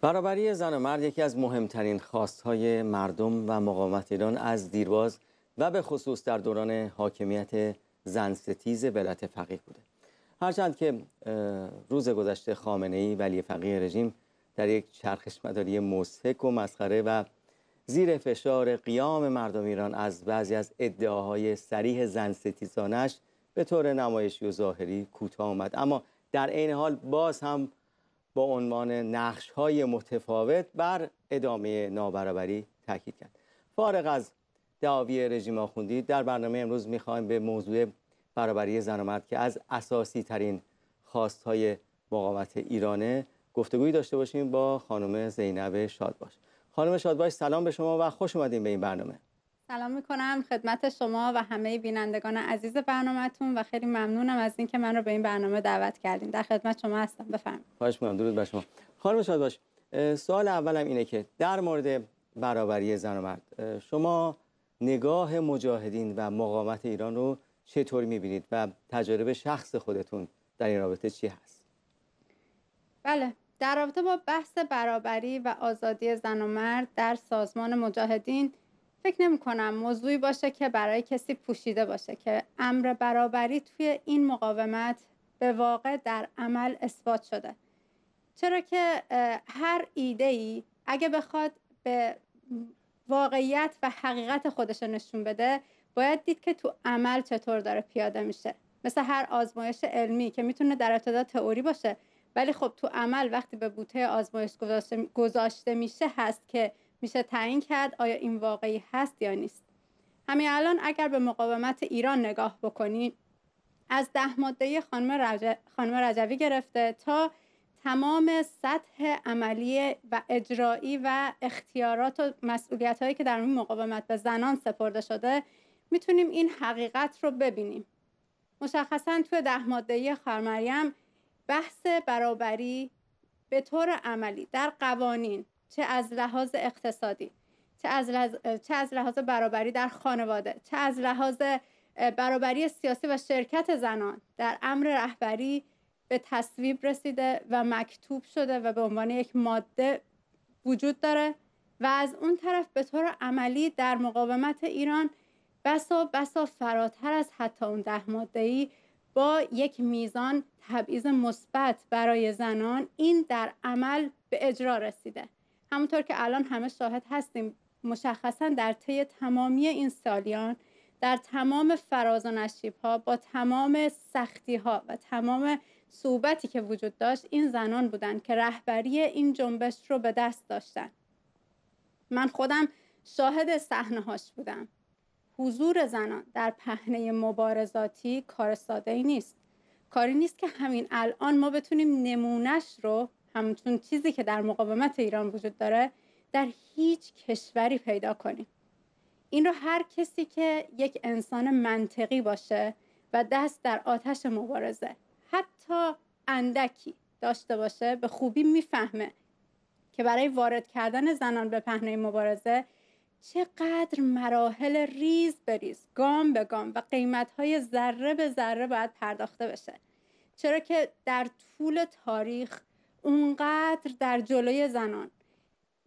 برابری زن و مرد یکی از مهمترین خواستهای مردم و مقاومت ایران از دیرباز و به خصوص در دوران حاکمیت زن ستیز ولایت فقیه بوده هرچند که روز گذشته خامنه ای ولی فقیه رژیم در یک چرخش مداری مسحک و مسخره و زیر فشار قیام مردم ایران از بعضی از ادعاهای سریح زن ستیزانش به طور نمایشی و ظاهری کوتاه آمد اما در عین حال باز هم با عنوان نقش های متفاوت بر ادامه نابرابری تاکید کرد فارغ از دعاوی رژیم آخوندی در برنامه امروز میخوایم به موضوع برابری زن و مرد که از اساسی ترین خواست های مقاومت ایرانه گفتگویی داشته باشیم با خانم زینب شادباش خانم شادباش سلام به شما و خوش اومدین به این برنامه سلام میکنم خدمت شما و همه بینندگان عزیز برنامهتون و خیلی ممنونم از اینکه من رو به این برنامه دعوت کردین در خدمت شما هستم بفرمایید خواهش میکنم درود بر شما خانم شادباش سوال اولم اینه که در مورد برابری زن و مرد شما نگاه مجاهدین و مقاومت ایران رو چطور میبینید و تجربه شخص خودتون در این رابطه چی هست بله در رابطه با بحث برابری و آزادی زن و مرد در سازمان مجاهدین فکر نمی کنم موضوعی باشه که برای کسی پوشیده باشه که امر برابری توی این مقاومت به واقع در عمل اثبات شده چرا که هر ایده ای اگه بخواد به واقعیت و حقیقت خودش نشون بده باید دید که تو عمل چطور داره پیاده میشه مثل هر آزمایش علمی که میتونه در ابتدا تئوری باشه ولی خب تو عمل وقتی به بوته آزمایش گذاشته میشه هست که میشه تعیین کرد آیا این واقعی هست یا نیست همین الان اگر به مقاومت ایران نگاه بکنیم از ده ماده خانم, رج... خانم رجوی گرفته تا تمام سطح عملی و اجرایی و اختیارات و مسئولیت هایی که در این مقاومت به زنان سپرده شده میتونیم این حقیقت رو ببینیم مشخصا توی ده ماده خارمریم بحث برابری به طور عملی در قوانین چه از لحاظ اقتصادی چه از لحاظ, چه از لحاظ برابری در خانواده چه از لحاظ برابری سیاسی و شرکت زنان در امر رهبری به تصویب رسیده و مکتوب شده و به عنوان یک ماده وجود داره و از اون طرف به طور عملی در مقاومت ایران بسا بسا فراتر از حتی اون ده ماده ای با یک میزان تبعیض مثبت برای زنان این در عمل به اجرا رسیده همونطور که الان همه شاهد هستیم مشخصا در طی تمامی این سالیان در تمام فراز و نشیب ها با تمام سختی ها و تمام صحبتی که وجود داشت این زنان بودند که رهبری این جنبش رو به دست داشتن من خودم شاهد صحنه هاش بودم حضور زنان در پهنه مبارزاتی کار ساده ای نیست کاری نیست که همین الان ما بتونیم نمونش رو همچون چیزی که در مقاومت ایران وجود داره در هیچ کشوری پیدا کنیم این رو هر کسی که یک انسان منطقی باشه و دست در آتش مبارزه حتی اندکی داشته باشه به خوبی میفهمه که برای وارد کردن زنان به پهنه مبارزه چقدر مراحل ریز بریز گام به گام و قیمتهای ذره به ذره باید پرداخته بشه چرا که در طول تاریخ اونقدر در جلوی زنان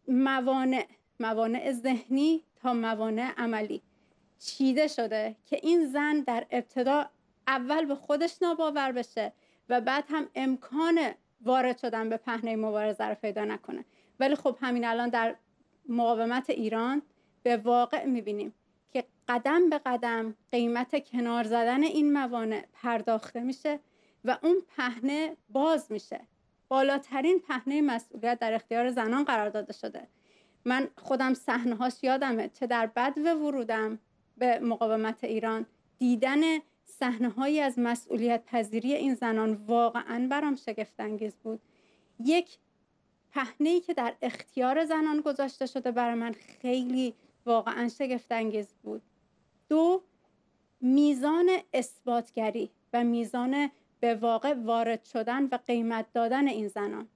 موانع موانع ذهنی تا موانع عملی چیده شده که این زن در ابتدا اول به خودش ناباور بشه و بعد هم امکان وارد شدن به پهنه مبارزه رو پیدا نکنه ولی خب همین الان در مقاومت ایران به واقع میبینیم که قدم به قدم قیمت کنار زدن این موانع پرداخته میشه و اون پهنه باز میشه بالاترین پهنه مسئولیت در اختیار زنان قرار داده شده من خودم صحنه هاش یادمه چه در و ورودم به مقاومت ایران دیدن صحنه هایی از مسئولیت پذیری این زنان واقعا برام شگفت انگیز بود یک پهنه که در اختیار زنان گذاشته شده برای من خیلی واقعا شگفت انگیز بود دو میزان اثباتگری و میزان به واقع وارد شدن و قیمت دادن این زنان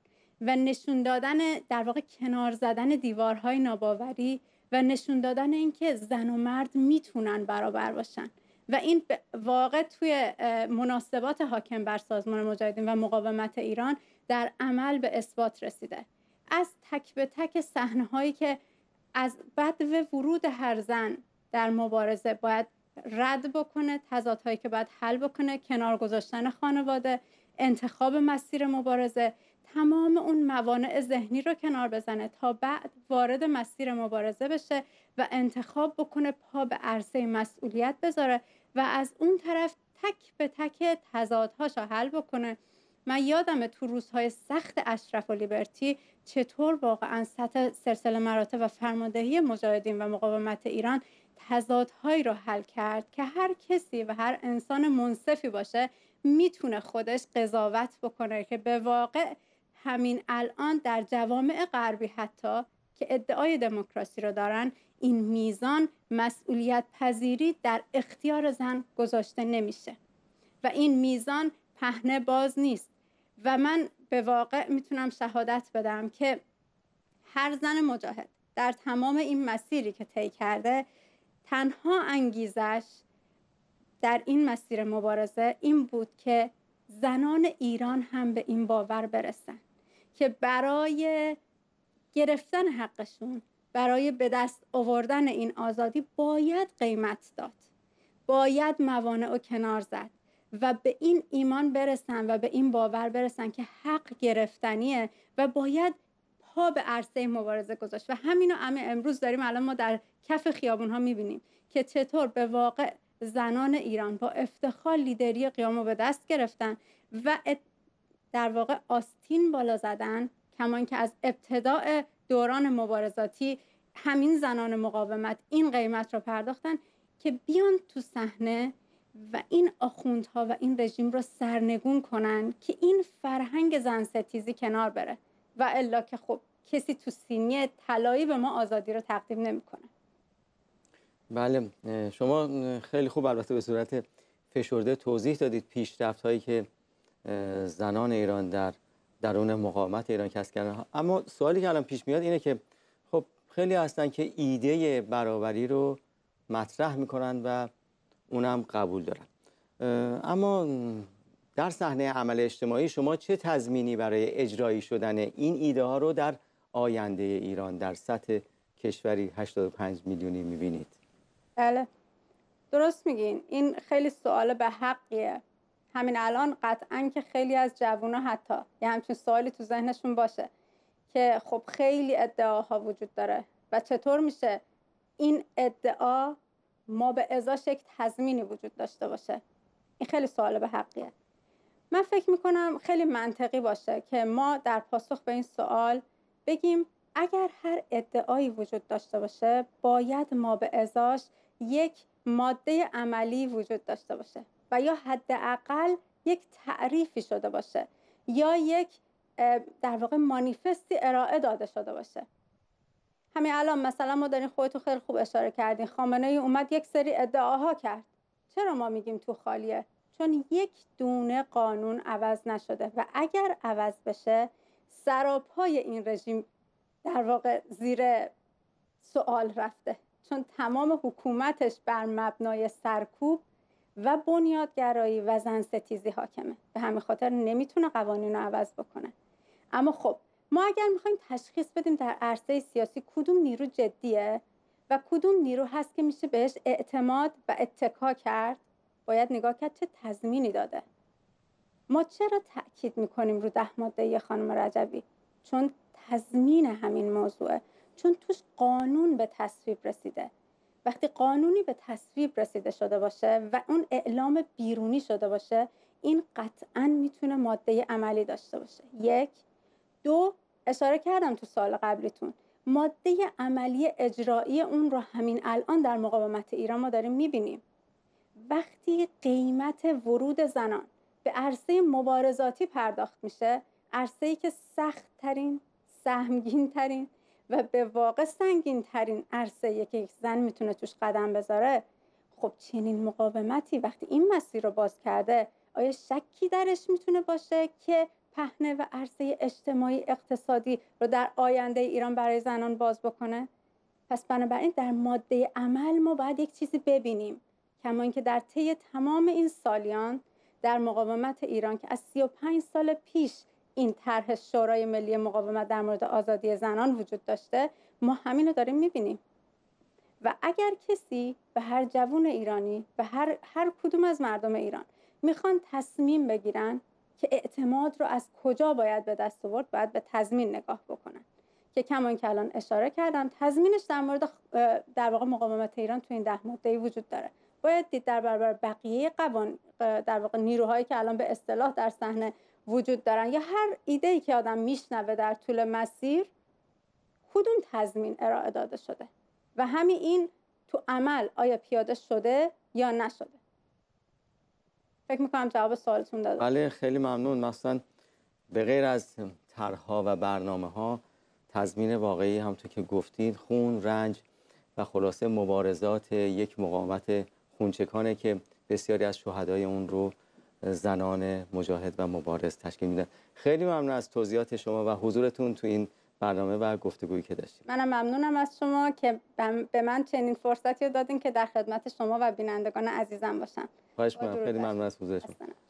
و نشون دادن در واقع کنار زدن دیوارهای ناباوری و نشون دادن اینکه زن و مرد میتونن برابر باشن و این واقع توی مناسبات حاکم بر سازمان مجاهدین و مقاومت ایران در عمل به اثبات رسیده از تک به تک صحنه هایی که از بد ورود هر زن در مبارزه باید رد بکنه تضادهایی که باید حل بکنه کنار گذاشتن خانواده انتخاب مسیر مبارزه تمام اون موانع ذهنی رو کنار بزنه تا بعد وارد مسیر مبارزه بشه و انتخاب بکنه پا به عرصه مسئولیت بذاره و از اون طرف تک به تک تضادهاش حل بکنه من یادم تو روزهای سخت اشرف و لیبرتی چطور واقعا سطح سلسله مراتب و فرماندهی مجاهدین و مقاومت ایران تضادهایی رو حل کرد که هر کسی و هر انسان منصفی باشه میتونه خودش قضاوت بکنه که به واقع همین الان در جوامع غربی حتی که ادعای دموکراسی رو دارن این میزان مسئولیت پذیری در اختیار زن گذاشته نمیشه و این میزان پهنه باز نیست و من به واقع میتونم شهادت بدم که هر زن مجاهد در تمام این مسیری که طی کرده تنها انگیزش در این مسیر مبارزه این بود که زنان ایران هم به این باور برسن که برای گرفتن حقشون برای به دست آوردن این آزادی باید قیمت داد باید موانع و کنار زد و به این ایمان برسن و به این باور برسن که حق گرفتنیه و باید پا به عرصه مبارزه گذاشت و همینو امروز داریم الان ما در کف خیابون ها میبینیم که چطور به واقع زنان ایران با افتخار لیدری قیام رو به دست گرفتن و در واقع آستین بالا زدن کمان که از ابتداع دوران مبارزاتی همین زنان مقاومت این قیمت رو پرداختن که بیان تو صحنه و این آخوندها و این رژیم رو سرنگون کنن که این فرهنگ زن ستیزی کنار بره و الا که خب کسی تو سینی طلایی به ما آزادی رو تقدیم نمیکنه بله شما خیلی خوب البته به صورت فشرده توضیح دادید پیشرفت هایی که زنان ایران در درون مقاومت ایران کسب کردن اما سوالی که الان پیش میاد اینه که خب خیلی هستن که ایده برابری رو مطرح میکنن و اونم قبول دارن اما در صحنه عمل اجتماعی شما چه تضمینی برای اجرایی شدن این ایده ها رو در آینده ایران در سطح کشوری 85 میلیونی میبینید بله درست میگین این خیلی سوال به حقیه همین الان قطعا که خیلی از جوونا حتی یه همچین سوالی تو ذهنشون باشه که خب خیلی ادعاها وجود داره و چطور میشه این ادعا ما به ازاش یک تضمینی وجود داشته باشه این خیلی سوال به حقیه من فکر میکنم خیلی منطقی باشه که ما در پاسخ به این سوال بگیم اگر هر ادعایی وجود داشته باشه باید ما به ازاش یک ماده عملی وجود داشته باشه و یا حداقل یک تعریفی شده باشه یا یک در واقع مانیفستی ارائه داده شده باشه همین الان مثلا ما دارین خودتو خیلی خوب اشاره کردین خامنه ای اومد یک سری ادعاها کرد چرا ما میگیم تو خالیه چون یک دونه قانون عوض نشده و اگر عوض بشه سرابهای این رژیم در واقع زیر سوال رفته چون تمام حکومتش بر مبنای سرکوب و بنیادگرایی و زن ستیزی حاکمه به همین خاطر نمیتونه قوانین رو عوض بکنه اما خب ما اگر میخوایم تشخیص بدیم در عرصه سیاسی کدوم نیرو جدیه و کدوم نیرو هست که میشه بهش اعتماد و اتکا کرد باید نگاه کرد چه تضمینی داده ما چرا تاکید میکنیم رو ده ماده خانم رجبی چون تضمین همین موضوعه چون توش قانون به تصویب رسیده وقتی قانونی به تصویب رسیده شده باشه و اون اعلام بیرونی شده باشه این قطعا میتونه ماده عملی داشته باشه یک دو اشاره کردم تو سال قبلیتون ماده عملی اجرایی اون رو همین الان در مقاومت ایران ما داریم میبینیم وقتی قیمت ورود زنان به عرصه مبارزاتی پرداخت میشه عرصه ای که سخت ترین سهمگین ترین و به واقع سنگین ترین عرصه که یک زن میتونه توش قدم بذاره خب چنین مقاومتی وقتی این مسیر رو باز کرده آیا شکی درش میتونه باشه که پهنه و عرصه اجتماعی اقتصادی رو در آینده ایران برای زنان باز بکنه پس بنابراین در ماده عمل ما باید یک چیزی ببینیم کما اینکه در طی تمام این سالیان در مقاومت ایران که از 35 سال پیش این طرح شورای ملی مقاومت در مورد آزادی زنان وجود داشته ما همین رو داریم میبینیم و اگر کسی به هر جوون ایرانی به هر, هر کدوم از مردم ایران میخوان تصمیم بگیرن که اعتماد رو از کجا باید به دست آورد باید به تضمین نگاه بکنن که کمان که الان اشاره کردم تضمینش در مورد در واقع مقاومت ایران تو این ده ماده وجود داره باید دید در برابر بقیه قوان در واقع نیروهایی که الان به اصطلاح در صحنه وجود دارن یا هر ایده ای که آدم میشنوه در طول مسیر کدوم تضمین ارائه داده شده و همین این تو عمل آیا پیاده شده یا نشده فکر میکنم جواب سوالتون دادم بله خیلی ممنون مثلا به غیر از طرحها و برنامه ها تضمین واقعی همونطور که گفتید خون رنج و خلاصه مبارزات یک مقاومت خونچکانه که بسیاری از شهدای اون رو زنان مجاهد و مبارز تشکیل میدن خیلی ممنون از توضیحات شما و حضورتون تو این برنامه و گفتگویی که داشتیم منم ممنونم از شما که به من چنین فرصتی رو دادین که در خدمت شما و بینندگان عزیزم باشم خواهش خیلی ممنون از حضورتون